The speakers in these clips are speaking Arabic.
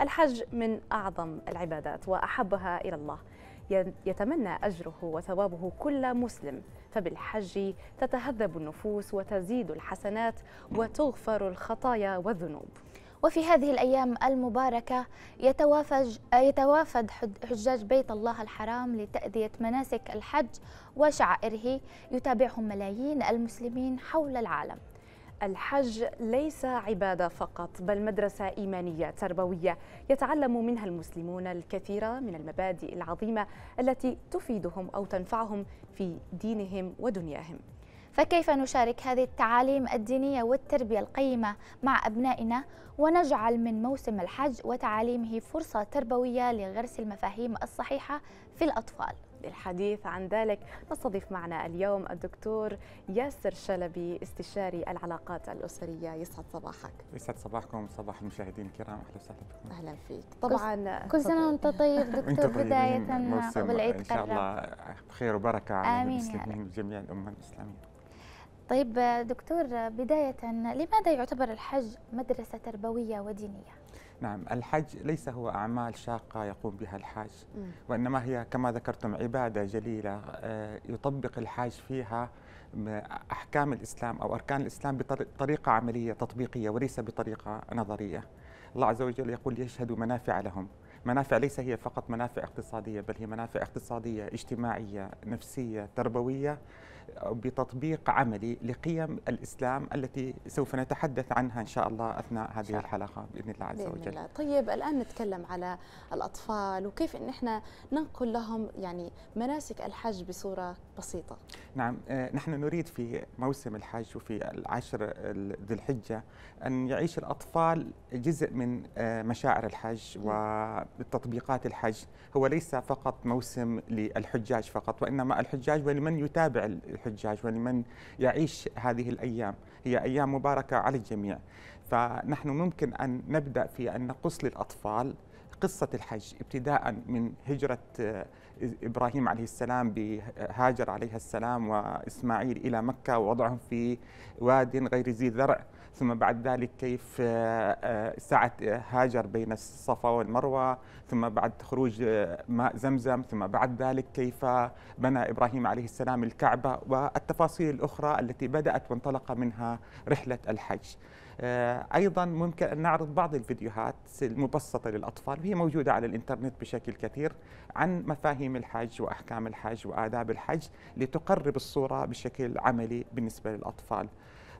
الحج من أعظم العبادات وأحبها إلى الله يتمنى أجره وثوابه كل مسلم فبالحج تتهذب النفوس وتزيد الحسنات وتغفر الخطايا والذنوب وفي هذه الأيام المباركة يتوافج يتوافد حجاج بيت الله الحرام لتأدية مناسك الحج وشعائره يتابعهم ملايين المسلمين حول العالم الحج ليس عبادة فقط بل مدرسة إيمانية تربوية يتعلم منها المسلمون الكثير من المبادئ العظيمة التي تفيدهم أو تنفعهم في دينهم ودنياهم فكيف نشارك هذه التعاليم الدينية والتربية القيمة مع أبنائنا ونجعل من موسم الحج وتعاليمه فرصة تربوية لغرس المفاهيم الصحيحة في الأطفال؟ للحديث عن ذلك نستضيف معنا اليوم الدكتور ياسر شلبي استشاري العلاقات الأسرية يسعد صباحك يسعد صباحكم صباح المشاهدين الكرام أهلا وسهلا بكم أهلا فيك طبعا كل سنة وأنت طيب دكتور بداية والعيد إن شاء الله بخير وبركة على المسلمين وجميع الأمة الإسلامية طيب دكتور بداية لماذا يعتبر الحج مدرسة تربوية ودينية؟ نعم الحج ليس هو أعمال شاقة يقوم بها الحاج وإنما هي كما ذكرتم عبادة جليلة آه، يطبق الحاج فيها أحكام الإسلام أو أركان الإسلام بطريقة عملية تطبيقية وليس بطريقة نظرية الله عز وجل يقول يشهد منافع لهم منافع ليس هي فقط منافع اقتصادية بل هي منافع اقتصادية اجتماعية نفسية تربوية بتطبيق عملي لقيم الإسلام التي سوف نتحدث عنها إن شاء الله أثناء هذه شاء. الحلقة بإذن الله عز وجل الله. طيب الآن نتكلم على الأطفال وكيف أن إحنا ننقل لهم يعني مناسك الحج بصورة بسيطة نعم آه، نحن نريد في موسم الحج وفي العشر ذي الحجة أن يعيش الأطفال جزء من آه، مشاعر الحج وتطبيقات الحج هو ليس فقط موسم للحجاج فقط وإنما الحجاج ولمن يتابع الحجاج ولمن يعيش هذه الأيام هي أيام مباركة على الجميع فنحن ممكن أن نبدأ في أن نقص للأطفال قصة الحج ابتداء من هجرة آه، إبراهيم عليه السلام بهاجر عليها السلام وإسماعيل إلى مكة ووضعهم في واد غير ذي زرع ثم بعد ذلك كيف آه، آه، سعة آه، هاجر بين الصفا والمروة ثم بعد خروج ماء زمزم ثم بعد ذلك كيف بنى إبراهيم عليه السلام الكعبة والتفاصيل الأخرى التي بدأت وانطلق منها رحلة الحج ايضا ممكن ان نعرض بعض الفيديوهات المبسطه للاطفال وهي موجوده على الانترنت بشكل كثير عن مفاهيم الحج واحكام الحج واداب الحج لتقرب الصوره بشكل عملي بالنسبه للاطفال.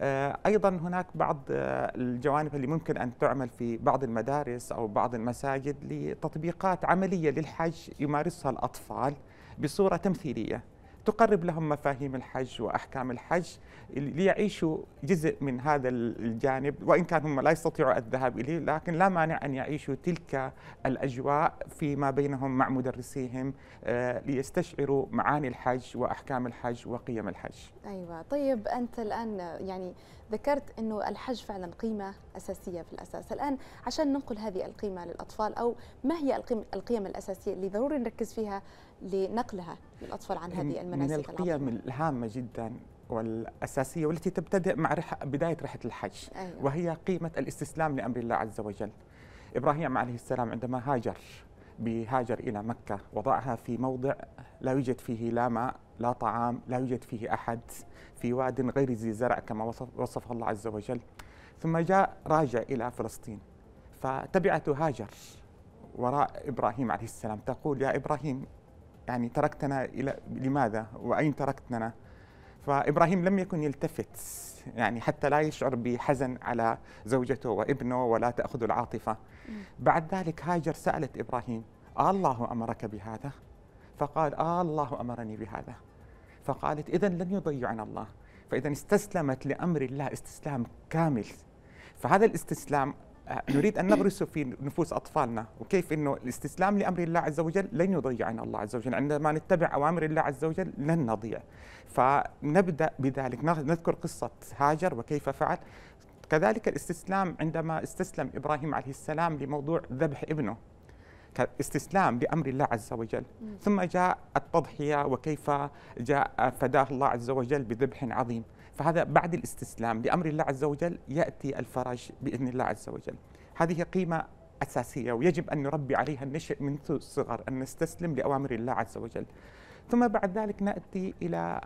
آه، أيضا هناك بعض آه، الجوانب اللي ممكن أن تعمل في بعض المدارس أو بعض المساجد لتطبيقات عملية للحج يمارسها الأطفال بصورة تمثيلية تقرب لهم مفاهيم الحج واحكام الحج ليعيشوا جزء من هذا الجانب وان كان هم لا يستطيعوا الذهاب اليه لكن لا مانع ان يعيشوا تلك الاجواء فيما بينهم مع مدرسيهم آه، ليستشعروا معاني الحج واحكام الحج وقيم الحج. ايوه طيب انت الان يعني ذكرت أنه الحج فعلا قيمة أساسية في الأساس الآن عشان ننقل هذه القيمة للأطفال أو ما هي القيم الأساسية اللي ضروري نركز فيها لنقلها للأطفال عن هذه المناسك من القيم العظيمة. الهامة جدا والأساسية والتي تبتدئ مع رح بداية رحلة الحج أيوة. وهي قيمة الاستسلام لأمر الله عز وجل إبراهيم عليه السلام عندما هاجر بهاجر إلى مكة وضعها في موضع لا يوجد فيه لا ماء لا طعام لا يوجد فيه أحد في واد غير ذي زرع كما وصف, وصف الله عز وجل ثم جاء راجع إلى فلسطين فتبعته هاجر وراء إبراهيم عليه السلام تقول يا إبراهيم يعني تركتنا إلى لماذا وأين تركتنا فابراهيم لم يكن يلتفت يعني حتى لا يشعر بحزن على زوجته وابنه ولا تاخذ العاطفه بعد ذلك هاجر سالت ابراهيم آه الله امرك بهذا فقال آه الله امرني بهذا فقالت اذا لن يضيعنا الله فاذا استسلمت لامر الله استسلام كامل فهذا الاستسلام نريد أن نغرس في نفوس أطفالنا وكيف أنه الاستسلام لأمر الله عز وجل لن يضيعنا الله عز وجل عندما نتبع أوامر الله عز وجل لن نضيع فنبدأ بذلك نذكر قصة هاجر وكيف فعل كذلك الاستسلام عندما استسلم إبراهيم عليه السلام لموضوع ذبح ابنه كاستسلام لامر الله عز وجل ثم جاء التضحيه وكيف جاء فداه الله عز وجل بذبح عظيم فهذا بعد الاستسلام لامر الله عز وجل ياتي الفرج باذن الله عز وجل هذه قيمه اساسيه ويجب ان نربي عليها النشء منذ الصغر ان نستسلم لاوامر الله عز وجل ثم بعد ذلك ناتي الى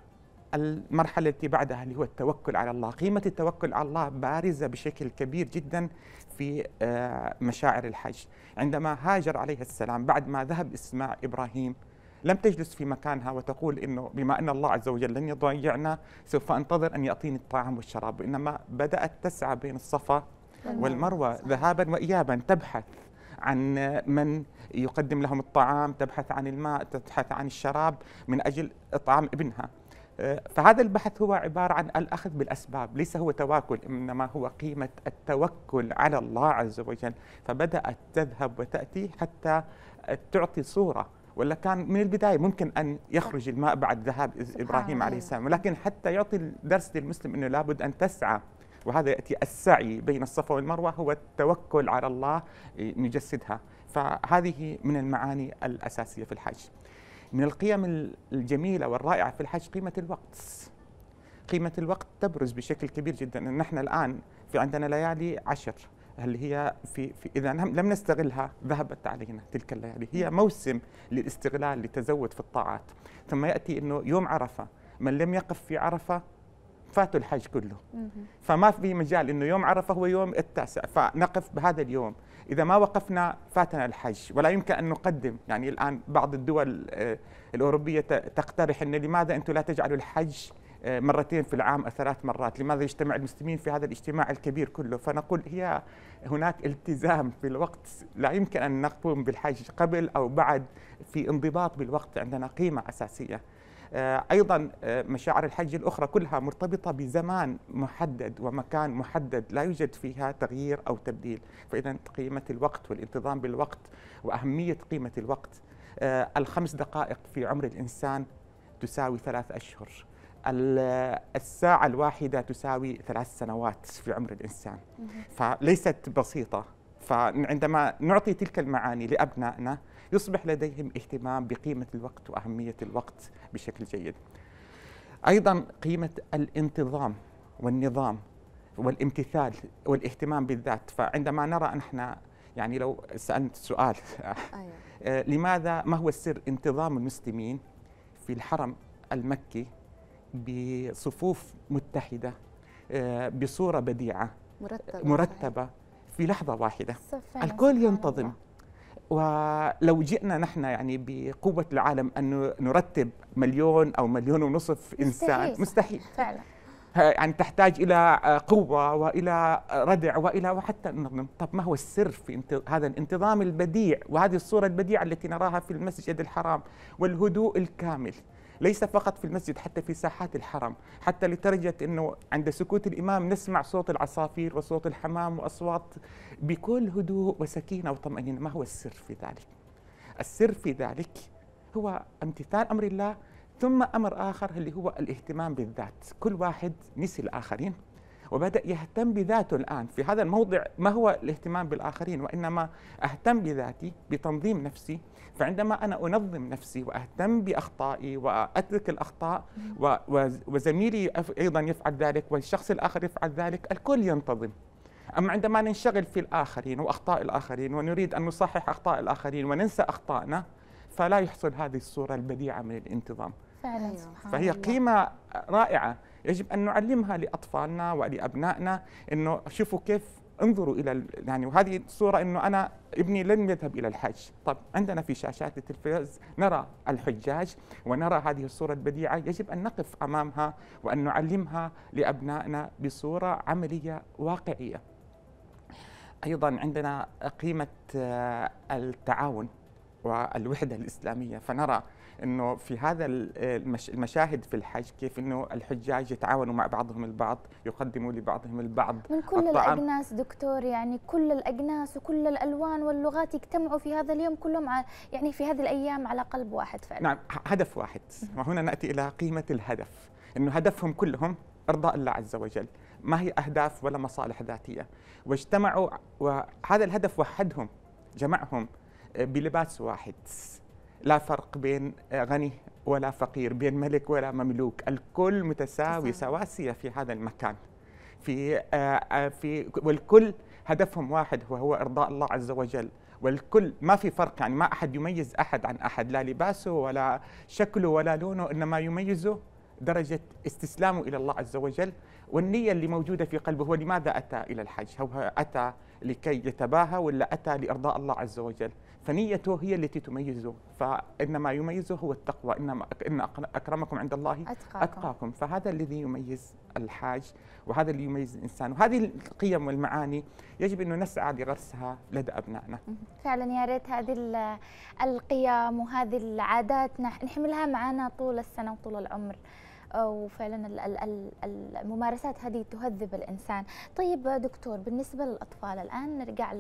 المرحلة التي بعدها اللي هو التوكل على الله قيمة التوكل على الله بارزة بشكل كبير جدا في آه، مشاعر الحج عندما هاجر عليه السلام بعد ما ذهب إسماع إبراهيم لم تجلس في مكانها وتقول انه بما ان الله عز وجل لن يضيعنا سوف انتظر ان يعطيني الطعام والشراب وانما بدات تسعى بين الصفا والمروه ذهابا وايابا تبحث عن من يقدم لهم الطعام تبحث عن الماء تبحث عن الشراب من اجل اطعام ابنها فهذا البحث هو عبارة عن الأخذ بالأسباب ليس هو تواكل إنما هو قيمة التوكل على الله عز وجل فبدأت تذهب وتأتي حتى تعطي صورة ولا كان من البداية ممكن أن يخرج الماء بعد ذهاب إبراهيم عليه السلام ولكن حتى يعطي الدرس للمسلم أنه لابد أن تسعى وهذا يأتي السعي بين الصفا والمروة هو التوكل على الله إيه، نجسدها فهذه من المعاني الأساسية في الحج من القيم الجميلة والرائعة في الحج قيمة الوقت قيمة الوقت تبرز بشكل كبير جدا نحن الآن في عندنا ليالي عشر اللي هي في, في إذا لم نستغلها ذهبت علينا تلك الليالي هي موسم للاستغلال لتزود في الطاعات ثم يأتي أنه يوم عرفة من لم يقف في عرفة فاتوا الحج كله فما في مجال انه يوم عرفه هو يوم التاسع فنقف بهذا اليوم اذا ما وقفنا فاتنا الحج ولا يمكن ان نقدم يعني الان بعض الدول آه، الاوروبيه تقترح ان لماذا انتم لا تجعلوا الحج آه، مرتين في العام او ثلاث مرات، لماذا يجتمع المسلمين في هذا الاجتماع الكبير كله؟ فنقول هي هناك التزام في الوقت لا يمكن ان نقوم بالحج قبل او بعد في انضباط بالوقت عندنا قيمه اساسيه. آه، ايضا آه، مشاعر الحج الاخرى كلها مرتبطه بزمان محدد ومكان محدد لا يوجد فيها تغيير او تبديل فاذا قيمه الوقت والانتظام بالوقت واهميه قيمه الوقت آه، الخمس دقائق في عمر الانسان تساوي ثلاث اشهر الساعة الواحدة تساوي ثلاث سنوات في عمر الإنسان فليست بسيطة فعندما نعطي تلك المعاني لأبنائنا يصبح لديهم اهتمام بقيمة الوقت وأهمية الوقت بشكل جيد أيضا قيمة الانتظام والنظام والامتثال والاهتمام بالذات فعندما نرى نحن يعني لو سألت سؤال أيوة. آه، لماذا ما هو السر انتظام المسلمين في الحرم المكي بصفوف متحدة آه، بصورة بديعة مرتبة, مرتبة في لحظة واحدة الكل ينتظم ولو جئنا نحن يعني بقوة العالم أن نرتب مليون أو مليون ونصف إنسان مستحيل, مستحيل. فعلا يعني تحتاج إلى قوة وإلى ردع وإلى وحتى طب ما هو السر في هذا الانتظام البديع وهذه الصورة البديعة التي نراها في المسجد الحرام والهدوء الكامل ليس فقط في المسجد حتى في ساحات الحرم حتى لدرجة أنه عند سكوت الإمام نسمع صوت العصافير وصوت الحمام وأصوات بكل هدوء وسكينة وطمأنينة ما هو السر في ذلك؟ السر في ذلك هو امتثال أمر الله ثم أمر آخر اللي هو الاهتمام بالذات كل واحد نسي الآخرين وبدأ يهتم بذاته الآن في هذا الموضع ما هو الاهتمام بالآخرين وإنما أهتم بذاتي بتنظيم نفسي فعندما أنا أنظم نفسي وأهتم بأخطائي وأترك الأخطاء وزميلي أيضا يفعل ذلك والشخص الآخر يفعل ذلك الكل ينتظم أما عندما ننشغل في الآخرين وأخطاء الآخرين ونريد أن نصحح أخطاء الآخرين وننسى أخطائنا فلا يحصل هذه الصورة البديعة من الانتظام فعلا أيوة. سبحان فهي قيمة رائعه يجب ان نعلمها لاطفالنا ولابنائنا انه شوفوا كيف انظروا الى يعني وهذه الصوره انه انا ابني لن يذهب الى الحج، طب عندنا في شاشات التلفاز نرى الحجاج ونرى هذه الصوره البديعه يجب ان نقف امامها وان نعلمها لابنائنا بصوره عمليه واقعيه. ايضا عندنا قيمه آه، التعاون والوحدة الإسلامية فنرى أنه في هذا المشاهد في الحج كيف أنه الحجاج يتعاونوا مع بعضهم البعض يقدموا لبعضهم البعض من كل الطعام. الأجناس دكتور يعني كل الأجناس وكل الألوان واللغات يجتمعوا في هذا اليوم كلهم يعني في هذه الأيام على قلب واحد فعلا نعم هدف واحد وهنا نأتي إلى قيمة الهدف أنه هدفهم كلهم إرضاء الله عز وجل ما هي أهداف ولا مصالح ذاتية واجتمعوا وهذا الهدف وحدهم جمعهم آه، بلباس واحد لا فرق بين آه، غني ولا فقير بين ملك ولا مملوك الكل متساوي سواسية في هذا المكان في آه، في والكل هدفهم واحد وهو ارضاء الله عز وجل والكل ما في فرق يعني ما احد يميز احد عن احد لا لباسه ولا شكله ولا لونه انما يميزه درجة استسلامه إلى الله عز وجل والنية اللي موجودة في قلبه هو لماذا أتى إلى الحج هو أتى لكي يتباهى ولا أتى لإرضاء الله عز وجل فنيته هي التي تميزه فإنما يميزه هو التقوى إنما إن أكرمكم عند الله أتقاكم, أتقاكم فهذا الذي يميز الحاج وهذا اللي يميز الإنسان وهذه القيم والمعاني يجب أنه نسعى لغرسها لدى أبنائنا فعلا يا ريت هذه القيم وهذه العادات نحملها معنا طول السنة وطول العمر وفعلا الممارسات هذه تهذب الانسان طيب دكتور بالنسبه للاطفال الان نرجع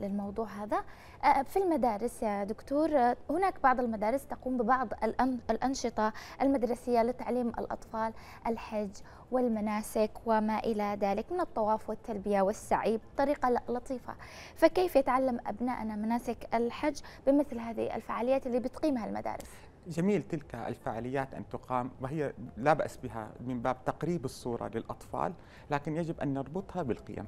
للموضوع هذا في المدارس يا دكتور هناك بعض المدارس تقوم ببعض الانشطه المدرسيه لتعليم الاطفال الحج والمناسك وما الى ذلك من الطواف والتلبيه والسعي بطريقه لطيفه فكيف يتعلم ابنائنا مناسك الحج بمثل هذه الفعاليات اللي بتقيمها المدارس جميل تلك الفعاليات أن تقام وهي لا بأس بها من باب تقريب الصورة للأطفال لكن يجب أن نربطها بالقيم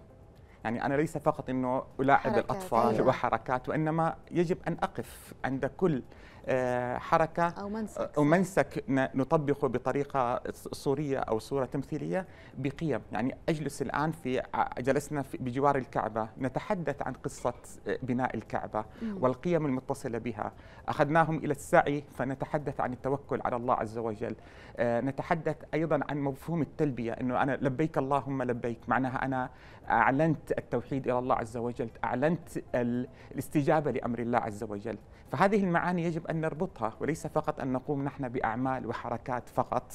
يعني أنا ليس فقط أنه ألاعب الأطفال أيوة. وحركات وإنما يجب أن أقف عند كل آه، حركة أو منسك, أو منسك نطبقه بطريقة صورية أو صورة تمثيلية بقيم يعني أجلس الآن في جلسنا في بجوار الكعبة نتحدث عن قصة آه، بناء الكعبة والقيم المتصلة بها أخذناهم إلى السعي فنتحدث عن التوكل على الله عز وجل آه، نتحدث أيضا عن مفهوم التلبية أنه أنا لبيك اللهم لبيك معناها أنا أعلنت التوحيد إلى الله عز وجل أعلنت الاستجابة لأمر الله عز وجل فهذه المعاني يجب أن نربطها وليس فقط أن نقوم نحن بأعمال وحركات فقط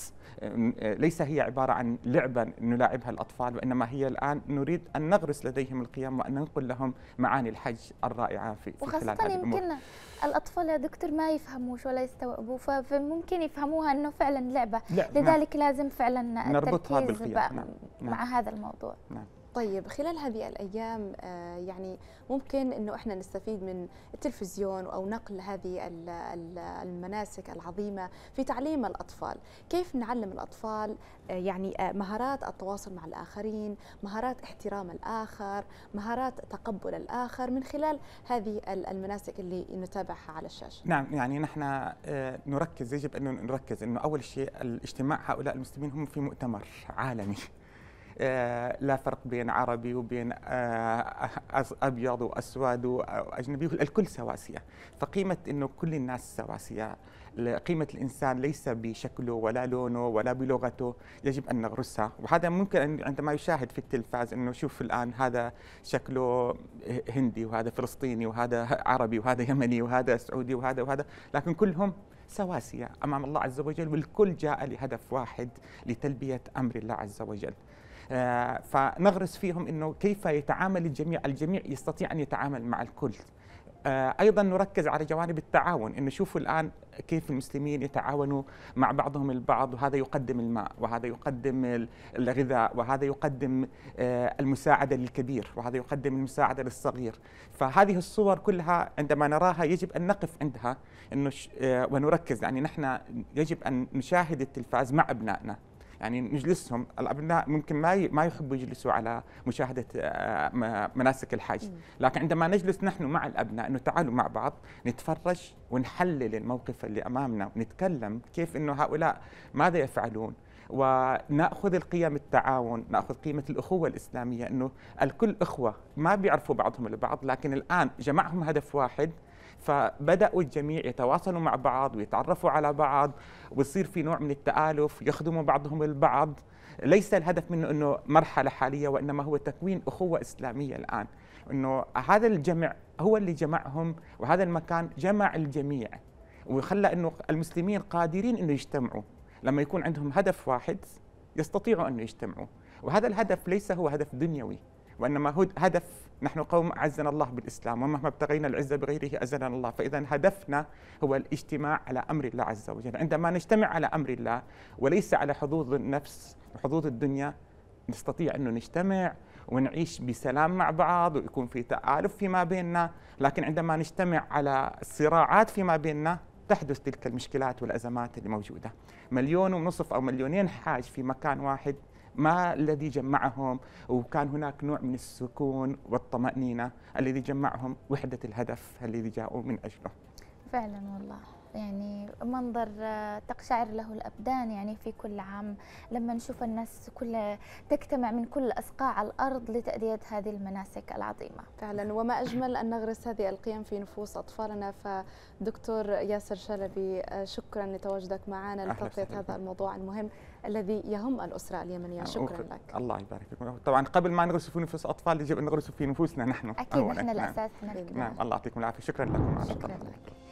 ليس هي عبارة عن لعبة نلاعبها الأطفال وإنما هي الآن نريد أن نغرس لديهم القيم وأن ننقل لهم معاني الحج الرائعة في, وخاصة خلال هذه الأمور يمكن الأطفال يا دكتور ما يفهموش ولا يستوعبوا فممكن يفهموها أنه فعلا لعبة لا نعم. لذلك نعم. لازم فعلا نربطها التركيز نعم. مع نعم. هذا الموضوع نعم. طيب خلال هذه الايام آه، يعني ممكن انه احنا نستفيد من التلفزيون او نقل هذه المناسك العظيمه في تعليم الاطفال، كيف نعلم الاطفال آه، يعني آه، مهارات التواصل مع الاخرين، مهارات احترام الاخر، مهارات تقبل الاخر من خلال هذه المناسك اللي نتابعها على الشاشه. نعم يعني نحن نركز يجب ان نركز انه اول شيء الاجتماع هؤلاء المسلمين هم في مؤتمر عالمي آه، لا فرق بين عربي وبين آه، ابيض واسود واجنبي الكل سواسيه فقيمه انه كل الناس سواسيه قيمة الإنسان ليس بشكله ولا لونه ولا بلغته يجب أن نغرسها وهذا ممكن عندما يشاهد في التلفاز أنه شوف الآن هذا شكله هندي وهذا فلسطيني وهذا عربي وهذا يمني وهذا سعودي وهذا وهذا لكن كلهم سواسية أمام الله عز وجل والكل جاء لهدف واحد لتلبية أمر الله عز وجل آه، فنغرس فيهم انه كيف يتعامل الجميع الجميع يستطيع ان يتعامل مع الكل آه، ايضا نركز على جوانب التعاون انه شوفوا الان كيف المسلمين يتعاونوا مع بعضهم البعض وهذا يقدم الماء وهذا يقدم الغذاء وهذا يقدم آه، المساعده للكبير وهذا يقدم المساعده للصغير فهذه الصور كلها عندما نراها يجب ان نقف عندها انه ونركز يعني نحن يجب ان نشاهد التلفاز مع ابنائنا يعني نجلسهم الابناء ممكن ما ما يحبوا يجلسوا على مشاهده آه، مناسك الحج لكن عندما نجلس نحن مع الابناء انه تعالوا مع بعض نتفرج ونحلل الموقف اللي امامنا ونتكلم كيف انه هؤلاء ماذا يفعلون وناخذ القيم التعاون ناخذ قيمه الاخوه الاسلاميه انه الكل اخوه ما بيعرفوا بعضهم البعض لكن الان جمعهم هدف واحد فبداوا الجميع يتواصلوا مع بعض ويتعرفوا على بعض ويصير في نوع من التالف يخدموا بعضهم البعض ليس الهدف منه انه مرحله حاليه وانما هو تكوين اخوه اسلاميه الان انه هذا الجمع هو اللي جمعهم وهذا المكان جمع الجميع وخلى انه المسلمين قادرين انه يجتمعوا لما يكون عندهم هدف واحد يستطيعوا انه يجتمعوا وهذا الهدف ليس هو هدف دنيوي وإنما هدف نحن قوم عزنا الله بالإسلام ومهما ابتغينا العزة بغيره أزلنا الله فإذا هدفنا هو الاجتماع على أمر الله عز وجل عندما نجتمع على أمر الله وليس على حظوظ النفس وحظوظ الدنيا نستطيع أنه نجتمع ونعيش بسلام مع بعض ويكون في تآلف فيما بيننا لكن عندما نجتمع على الصراعات فيما بيننا تحدث تلك المشكلات والأزمات اللي موجودة مليون ونصف أو مليونين حاج في مكان واحد ما الذي جمعهم وكان هناك نوع من السكون والطمأنينة الذي جمعهم وحدة الهدف الذي جاءوا من أجله فعلا والله يعني منظر آه، تقشعر له الأبدان يعني في كل عام لما نشوف الناس كل تجتمع من كل أصقاع الأرض لتأدية هذه المناسك العظيمة فعلا وما أجمل أن نغرس هذه القيم في نفوس أطفالنا فدكتور ياسر شلبي آه، شكرا لتواجدك معنا لتغطية هذا الموضوع المهم الذي يهم الأسرة اليمنية شكرا لك الله يبارك فيكم طبعا قبل ما نغرس في نفوس أطفال يجب أن نغرس في نفوسنا نحن أكيد نحن نعم. الأساس نعم. نعم الله يعطيكم العافية شكرا لكم على شكرا لك.